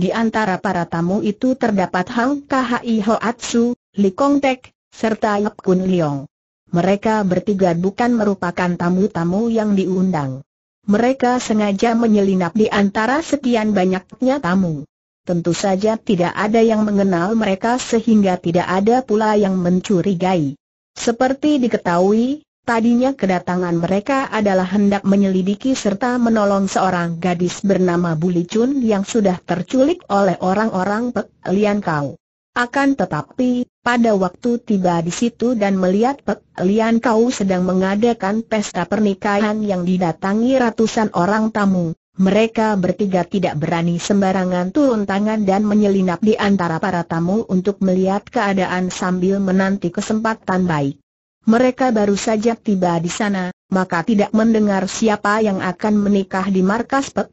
S1: Di antara para tamu itu terdapat Hang Khai Hoatsu, Li Kong Tek, serta Yap Kun Leong. Mereka bertiga bukan merupakan tamu-tamu yang diundang. Mereka sengaja menyelinap di antara sekian banyaknya tamu. Tentu saja tidak ada yang mengenal mereka sehingga tidak ada pula yang mencurigai. Seperti diketahui, Tadinya kedatangan mereka adalah hendak menyelidiki serta menolong seorang gadis bernama Buli yang sudah terculik oleh orang-orang Pek Kau. Akan tetapi, pada waktu tiba di situ dan melihat Pek Lian Kau sedang mengadakan pesta pernikahan yang didatangi ratusan orang tamu, mereka bertiga tidak berani sembarangan turun tangan dan menyelinap di antara para tamu untuk melihat keadaan sambil menanti kesempatan baik. Mereka baru saja tiba di sana, maka tidak mendengar siapa yang akan menikah di markas Pek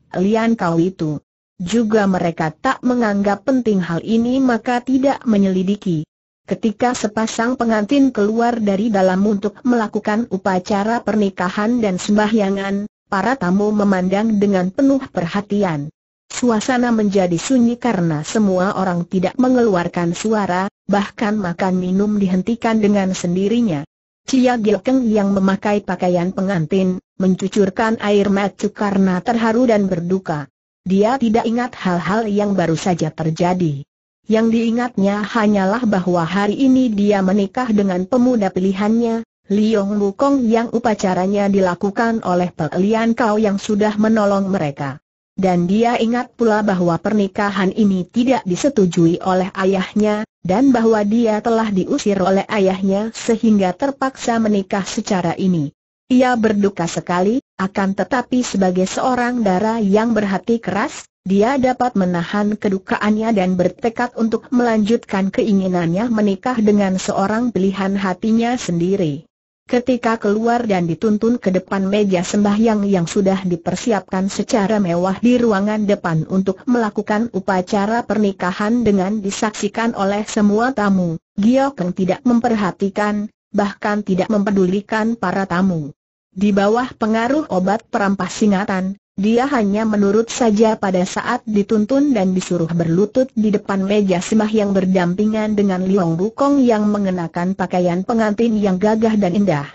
S1: Kau itu. Juga mereka tak menganggap penting hal ini maka tidak menyelidiki. Ketika sepasang pengantin keluar dari dalam untuk melakukan upacara pernikahan dan sembahyangan, para tamu memandang dengan penuh perhatian. Suasana menjadi sunyi karena semua orang tidak mengeluarkan suara, bahkan makan minum dihentikan dengan sendirinya. Cia Giokeng yang memakai pakaian pengantin, mencucurkan air matuk karena terharu dan berduka. Dia tidak ingat hal-hal yang baru saja terjadi. Yang diingatnya hanyalah bahwa hari ini dia menikah dengan pemuda pilihannya, Liong Wukong yang upacaranya dilakukan oleh Pelian Kau yang sudah menolong mereka. Dan dia ingat pula bahwa pernikahan ini tidak disetujui oleh ayahnya, dan bahwa dia telah diusir oleh ayahnya sehingga terpaksa menikah secara ini. Ia berduka sekali, akan tetapi sebagai seorang dara yang berhati keras, dia dapat menahan kedukaannya dan bertekad untuk melanjutkan keinginannya menikah dengan seorang pilihan hatinya sendiri. Ketika keluar dan dituntun ke depan meja sembahyang yang sudah dipersiapkan secara mewah di ruangan depan untuk melakukan upacara pernikahan dengan disaksikan oleh semua tamu, Giokeng tidak memperhatikan, bahkan tidak mempedulikan para tamu. Di bawah pengaruh obat perampas singatan, dia hanya menurut saja pada saat dituntun dan disuruh berlutut di depan meja semah yang berdampingan dengan Liong Bukong yang mengenakan pakaian pengantin yang gagah dan indah.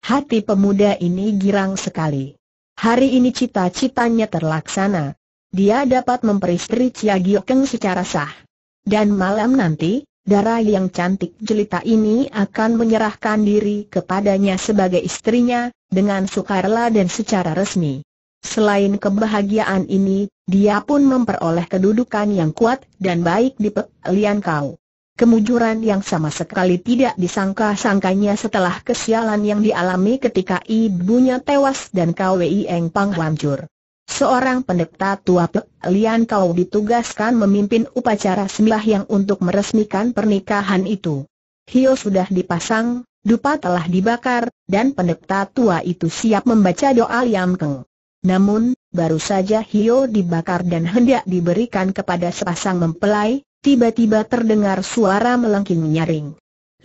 S1: Hati pemuda ini girang sekali. Hari ini cita-citanya terlaksana. Dia dapat memperistri Cia Giokeng secara sah. Dan malam nanti, darah yang cantik jelita ini akan menyerahkan diri kepadanya sebagai istrinya, dengan sukarela dan secara resmi. Selain kebahagiaan ini, dia pun memperoleh kedudukan yang kuat dan baik di Pelian Kau. Kemujuran yang sama sekali tidak disangka-sangkanya setelah kesialan yang dialami ketika ibunya tewas dan KWI Eng Pang hancur. Seorang pendeta tua pelian Kau ditugaskan memimpin upacara sembah yang untuk meresmikan pernikahan itu. Hio sudah dipasang, dupa telah dibakar, dan pendeta tua itu siap membaca doa Liam Keng. Namun, baru saja Hio dibakar dan hendak diberikan kepada sepasang mempelai, tiba-tiba terdengar suara melengking nyaring.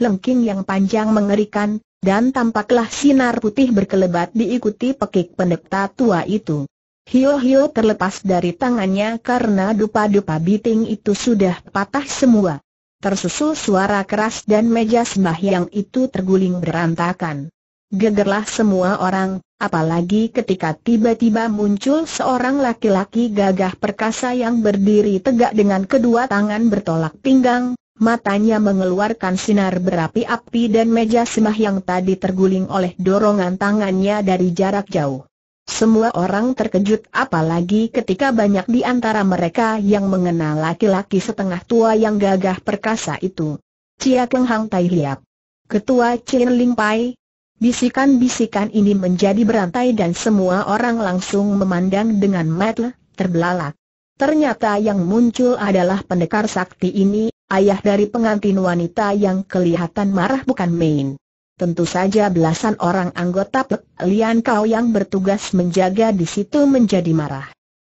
S1: Lengking yang panjang mengerikan, dan tampaklah sinar putih berkelebat diikuti pekik pendeta tua itu. Hio-hio terlepas dari tangannya karena dupa-dupa biting itu sudah patah semua. Tersusul suara keras dan meja sembahyang itu terguling berantakan. Gegerlah semua orang, apalagi ketika tiba-tiba muncul seorang laki-laki gagah perkasa yang berdiri tegak dengan kedua tangan bertolak pinggang, matanya mengeluarkan sinar berapi-api dan meja semah yang tadi terguling oleh dorongan tangannya dari jarak jauh. Semua orang terkejut apalagi ketika banyak di antara mereka yang mengenal laki-laki setengah tua yang gagah perkasa itu. Cia Keng Hang Tai liap, Ketua Chin Ling Pai, Bisikan-bisikan ini menjadi berantai dan semua orang langsung memandang dengan mata terbelalak. Ternyata yang muncul adalah pendekar sakti ini, ayah dari pengantin wanita yang kelihatan marah bukan main. Tentu saja belasan orang anggota Pek Lian Kau yang bertugas menjaga di situ menjadi marah.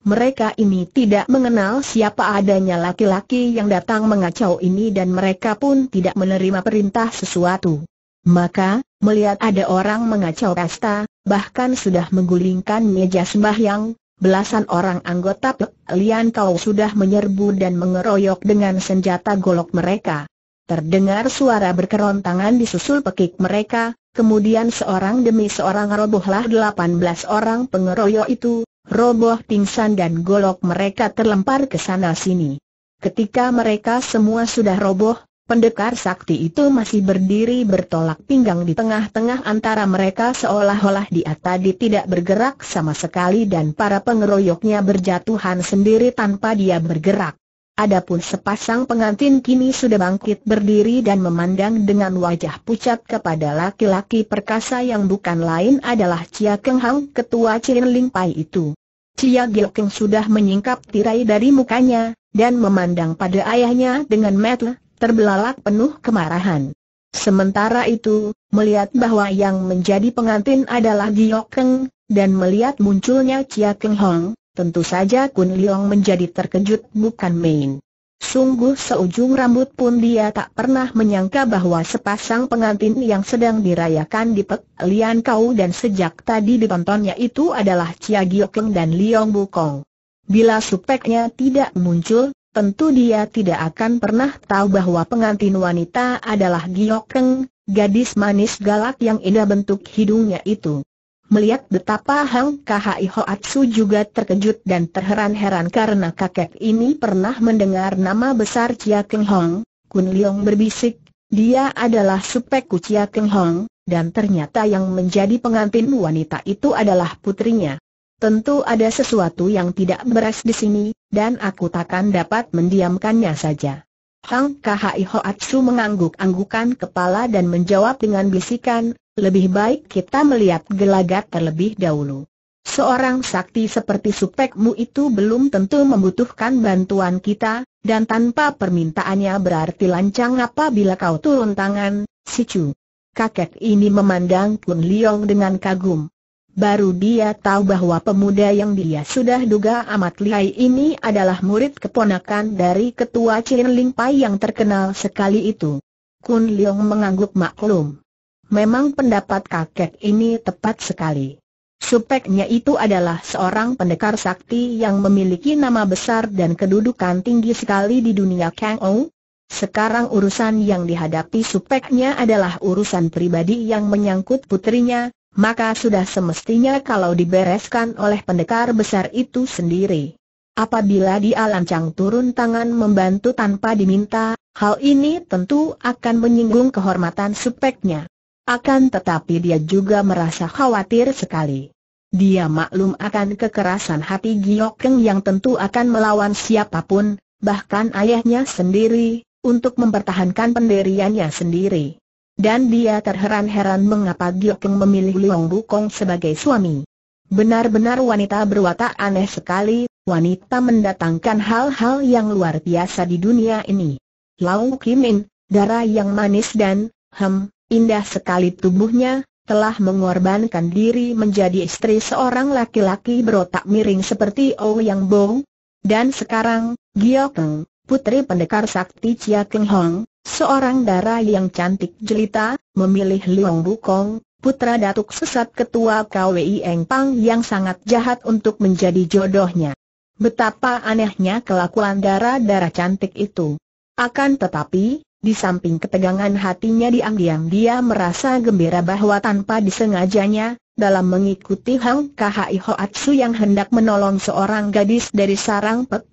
S1: Mereka ini tidak mengenal siapa adanya laki-laki yang datang mengacau ini dan mereka pun tidak menerima perintah sesuatu. Maka, melihat ada orang mengacau pesta, bahkan sudah menggulingkan meja sembahyang, belasan orang anggota Pek Lian Kau sudah menyerbu dan mengeroyok dengan senjata golok mereka. Terdengar suara berkerontangan disusul pekik mereka, kemudian seorang demi seorang robohlah delapan belas orang pengeroyok itu, roboh pingsan dan golok mereka terlempar ke sana sini. Ketika mereka semua sudah roboh, Pendekar sakti itu masih berdiri bertolak pinggang di tengah-tengah antara mereka seolah-olah dia tadi tidak bergerak sama sekali dan para pengeroyoknya berjatuhan sendiri tanpa dia bergerak. Adapun sepasang pengantin kini sudah bangkit berdiri dan memandang dengan wajah pucat kepada laki-laki perkasa yang bukan lain adalah Chia Keng Hang ketua Chin Ling Pai itu. Gil Keng sudah menyingkap tirai dari mukanya, dan memandang pada ayahnya dengan metel terbelalak penuh kemarahan. Sementara itu, melihat bahwa yang menjadi pengantin adalah Giok dan melihat munculnya Chia Keng Hong, tentu saja Kun Leong menjadi terkejut bukan main. Sungguh seujung rambut pun dia tak pernah menyangka bahwa sepasang pengantin yang sedang dirayakan di Pek Lian Kau dan sejak tadi ditontonnya itu adalah Chia Giok dan Leong Bukong. Bila supeknya tidak muncul, tentu dia tidak akan pernah tahu bahwa pengantin wanita adalah Giokeng, gadis manis galak yang indah bentuk hidungnya itu. Melihat betapa Hang Kahai Hoatsu juga terkejut dan terheran-heran karena kakek ini pernah mendengar nama besar Chia Keng Hong, Kun Leong berbisik, dia adalah supeku Chia Keng Hong, dan ternyata yang menjadi pengantin wanita itu adalah putrinya. Tentu ada sesuatu yang tidak beres di sini, dan aku takkan dapat mendiamkannya saja. Hang Kahai Hoatsu mengangguk-anggukan kepala dan menjawab dengan bisikan, lebih baik kita melihat gelagat terlebih dahulu. Seorang sakti seperti supekmu itu belum tentu membutuhkan bantuan kita, dan tanpa permintaannya berarti lancang apabila kau turun tangan, si Chu. Kakek ini memandang Kun Liong dengan kagum baru dia tahu bahwa pemuda yang dia sudah duga amat lihai ini adalah murid keponakan dari ketua Chin Ling Pai yang terkenal sekali itu. Kun Leong mengangguk maklum. Memang pendapat kakek ini tepat sekali. Supeknya itu adalah seorang pendekar sakti yang memiliki nama besar dan kedudukan tinggi sekali di dunia Kang Ou. Sekarang urusan yang dihadapi supeknya adalah urusan pribadi yang menyangkut putrinya, maka sudah semestinya kalau dibereskan oleh pendekar besar itu sendiri. Apabila dia lancang turun tangan membantu tanpa diminta, hal ini tentu akan menyinggung kehormatan supeknya. Akan tetapi dia juga merasa khawatir sekali. Dia maklum akan kekerasan hati Giokeng yang tentu akan melawan siapapun, bahkan ayahnya sendiri, untuk mempertahankan pendiriannya sendiri. Dan dia terheran-heran mengapa Giokeng memilih Liong Bukong sebagai suami. Benar-benar wanita berwatak aneh sekali, wanita mendatangkan hal-hal yang luar biasa di dunia ini. Lau Kimin, darah yang manis dan, hem, indah sekali tubuhnya, telah mengorbankan diri menjadi istri seorang laki-laki berotak miring seperti oh Yang Bo. Dan sekarang, Giokeng, putri pendekar sakti Chia Keng Hong, seorang dara yang cantik jelita, memilih Liong Bukong, putra datuk sesat ketua KWI Eng Pang yang sangat jahat untuk menjadi jodohnya. Betapa anehnya kelakuan dara dara cantik itu. Akan tetapi, di samping ketegangan hatinya diam-diam dia merasa gembira bahwa tanpa disengajanya, dalam mengikuti Hang Kahai Hoatsu yang hendak menolong seorang gadis dari sarang Pek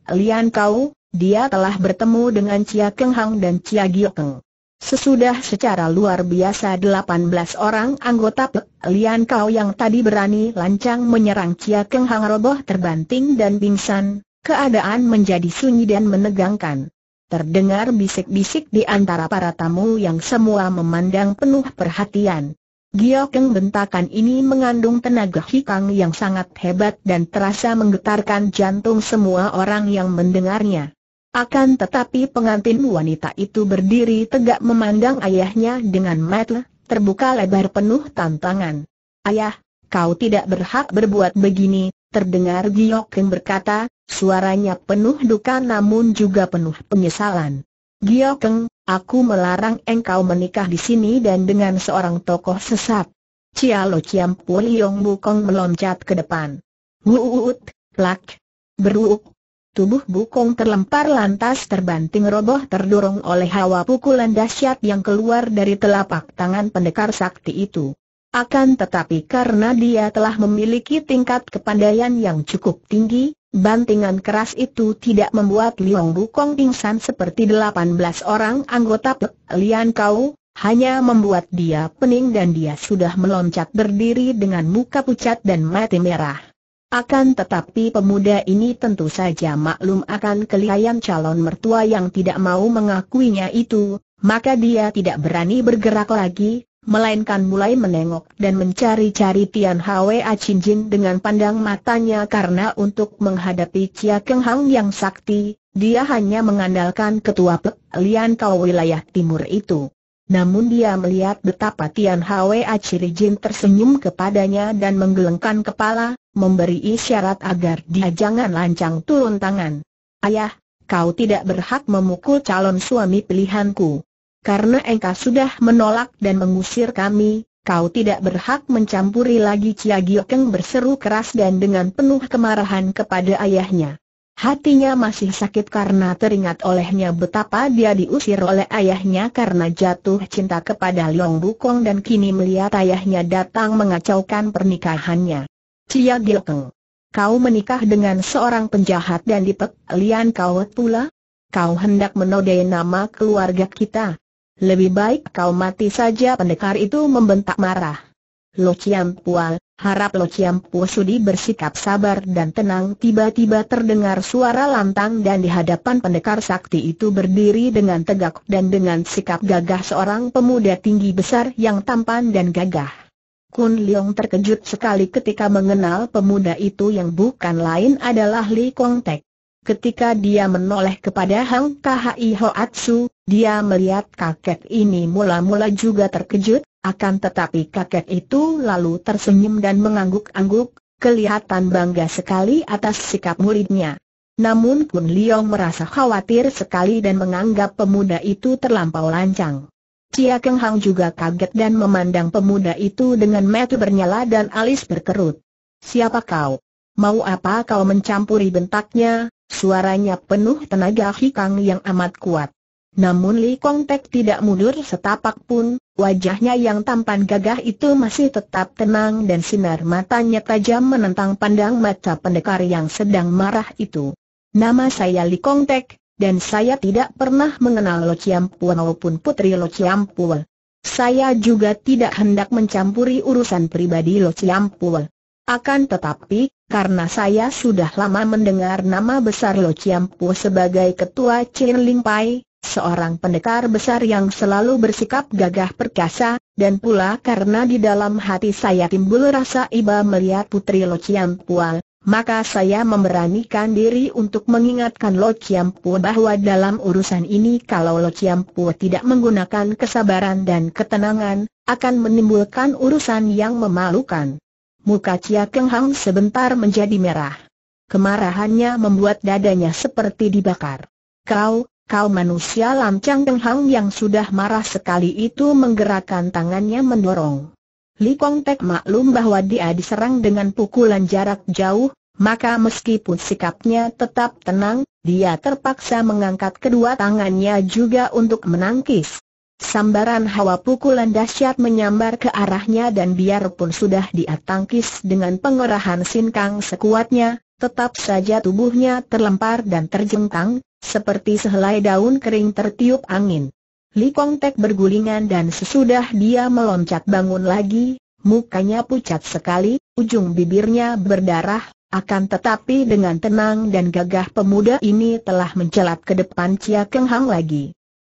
S1: Kau, dia telah bertemu dengan Cia Keng Hang dan Cia Gio Keng. Sesudah secara luar biasa 18 orang anggota Pek Lian Kau yang tadi berani lancang menyerang Cia Keng Hang roboh terbanting dan pingsan, keadaan menjadi sunyi dan menegangkan. Terdengar bisik-bisik di antara para tamu yang semua memandang penuh perhatian. Giokeng bentakan ini mengandung tenaga hikang yang sangat hebat dan terasa menggetarkan jantung semua orang yang mendengarnya. Akan tetapi pengantin wanita itu berdiri tegak memandang ayahnya dengan mata terbuka lebar penuh tantangan. Ayah, kau tidak berhak berbuat begini, terdengar yang berkata, suaranya penuh duka namun juga penuh penyesalan. Giok, aku melarang engkau menikah di sini dan dengan seorang tokoh sesat. Cialo Ciam Puliong Bukong meloncat ke depan. Wuut, plak, beruuk, Tubuh Bukong terlempar lantas terbanting roboh terdorong oleh hawa pukulan dahsyat yang keluar dari telapak tangan pendekar sakti itu. Akan tetapi karena dia telah memiliki tingkat kepandaian yang cukup tinggi, Bantingan keras itu tidak membuat Liong Bukong pingsan seperti 18 orang anggota Lian Kau, hanya membuat dia pening dan dia sudah meloncat berdiri dengan muka pucat dan mati merah. Akan tetapi pemuda ini tentu saja maklum akan kelihayan calon mertua yang tidak mau mengakuinya itu, maka dia tidak berani bergerak lagi, melainkan mulai menengok dan mencari-cari Tian Hwa Jin dengan pandang matanya karena untuk menghadapi Chia Keng Hang yang sakti, dia hanya mengandalkan ketua Pek Lian Kau wilayah timur itu. Namun dia melihat betapa Tian Hwa Aciri Jin tersenyum kepadanya dan menggelengkan kepala, memberi isyarat agar dia jangan lancang turun tangan. Ayah, kau tidak berhak memukul calon suami pilihanku. Karena engkau sudah menolak dan mengusir kami, kau tidak berhak mencampuri lagi Cia Giokeng berseru keras dan dengan penuh kemarahan kepada ayahnya. Hatinya masih sakit karena teringat olehnya betapa dia diusir oleh ayahnya karena jatuh cinta kepada Liong Bukong dan kini melihat ayahnya datang mengacaukan pernikahannya. Cia Gilkeng, kau menikah dengan seorang penjahat dan dipek lian kau pula? Kau hendak menodai nama keluarga kita. Lebih baik kau mati saja pendekar itu membentak marah. Lo Ciam Pual, Harap Lo Chiam Po bersikap sabar dan tenang tiba-tiba terdengar suara lantang dan di hadapan pendekar sakti itu berdiri dengan tegak dan dengan sikap gagah seorang pemuda tinggi besar yang tampan dan gagah. Kun Leong terkejut sekali ketika mengenal pemuda itu yang bukan lain adalah Li Kong Tek. Ketika dia menoleh kepada Hang Khai Hoatsu, dia melihat kakek ini mula-mula juga terkejut, akan tetapi kakek itu lalu tersenyum dan mengangguk-angguk, kelihatan bangga sekali atas sikap muridnya. Namun Kun Liong merasa khawatir sekali dan menganggap pemuda itu terlampau lancang. Cia Keng Hang juga kaget dan memandang pemuda itu dengan mata bernyala dan alis berkerut. Siapa kau? Mau apa kau mencampuri bentaknya? Suaranya penuh tenaga hikang yang amat kuat. Namun Li Kong Tek tidak mundur setapak pun, wajahnya yang tampan gagah itu masih tetap tenang dan sinar matanya tajam menentang pandang mata pendekar yang sedang marah itu. Nama saya Li Kong Tek, dan saya tidak pernah mengenal Lo Chiam Pua maupun Putri Lo Chiam Pua. Saya juga tidak hendak mencampuri urusan pribadi Lo Chiam Pua. Akan tetapi, karena saya sudah lama mendengar nama besar Lo Chiam Pua sebagai ketua Chin Ling Pai, seorang pendekar besar yang selalu bersikap gagah perkasa, dan pula karena di dalam hati saya timbul rasa iba melihat Putri Lo Chiam Pual, maka saya memberanikan diri untuk mengingatkan Lo Chiam Pua bahwa dalam urusan ini kalau Lo Chiam Pua tidak menggunakan kesabaran dan ketenangan, akan menimbulkan urusan yang memalukan. Muka Cia Keng Hang sebentar menjadi merah. Kemarahannya membuat dadanya seperti dibakar. Kau, Kau manusia lancang denghang yang sudah marah sekali itu menggerakkan tangannya mendorong. Li Kong Tek maklum bahwa dia diserang dengan pukulan jarak jauh, maka meskipun sikapnya tetap tenang, dia terpaksa mengangkat kedua tangannya juga untuk menangkis. Sambaran hawa pukulan dahsyat menyambar ke arahnya dan biarpun sudah dia tangkis dengan pengerahan sinkang sekuatnya, tetap saja tubuhnya terlempar dan terjengkang, seperti sehelai daun kering tertiup angin. Li Kong Tek bergulingan dan sesudah dia meloncat bangun lagi, mukanya pucat sekali, ujung bibirnya berdarah, akan tetapi dengan tenang dan gagah pemuda ini telah mencelat ke depan Cia Keng Hang lagi.